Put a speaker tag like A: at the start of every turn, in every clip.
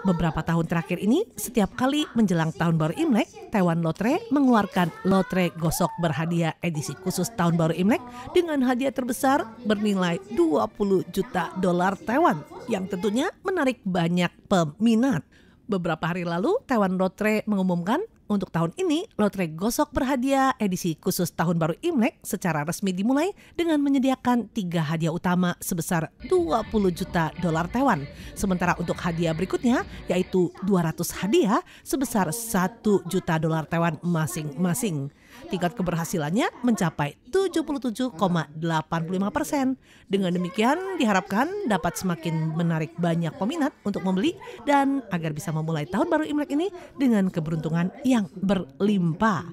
A: Beberapa tahun terakhir ini, setiap kali menjelang tahun baru Imlek, Taiwan Lotre mengeluarkan Lotre Gosok berhadiah edisi khusus tahun baru Imlek dengan hadiah terbesar bernilai 20 juta dolar Taiwan yang tentunya menarik banyak peminat. Beberapa hari lalu, Taiwan Lotre mengumumkan untuk tahun ini, Lotre Gosok berhadiah edisi khusus tahun baru Imlek secara resmi dimulai dengan menyediakan tiga hadiah utama sebesar 20 juta dolar Taiwan. Sementara untuk hadiah berikutnya yaitu 200 hadiah sebesar 1 juta dolar Taiwan masing-masing. Tingkat keberhasilannya mencapai 77,85 persen. Dengan demikian diharapkan dapat semakin menarik banyak peminat untuk membeli dan agar bisa memulai tahun baru Imlek ini dengan keberuntungan yang berlimpah.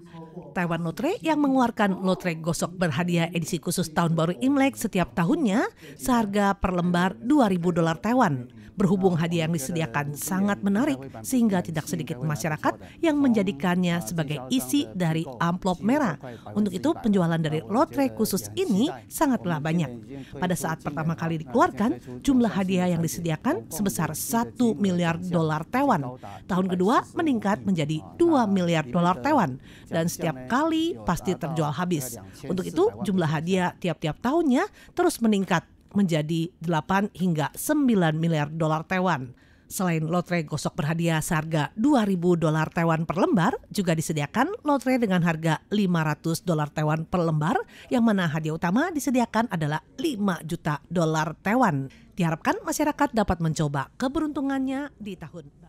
A: Taiwan Lotre yang mengeluarkan lotre gosok berhadiah edisi khusus tahun baru Imlek setiap tahunnya seharga per lembar 2000 dolar Taiwan Berhubung hadiah yang disediakan sangat menarik sehingga tidak sedikit masyarakat yang menjadikannya sebagai isi dari amplop merah. Untuk itu penjualan dari lotre khusus ini sangatlah banyak. Pada saat pertama kali dikeluarkan, jumlah hadiah yang disediakan sebesar 1 miliar dolar Taiwan. Tahun kedua meningkat menjadi 2 miliar dolar Taiwan dan setiap kali pasti terjual habis. Untuk itu jumlah hadiah tiap-tiap tahunnya terus meningkat menjadi 8 hingga 9 miliar dolar Taiwan. Selain lotre gosok berhadiah seharga 2000 dolar Taiwan per lembar, juga disediakan lotre dengan harga 500 dolar Taiwan per lembar, yang mana hadiah utama disediakan adalah 5 juta dolar Taiwan. Diharapkan masyarakat dapat mencoba keberuntungannya di tahun baru.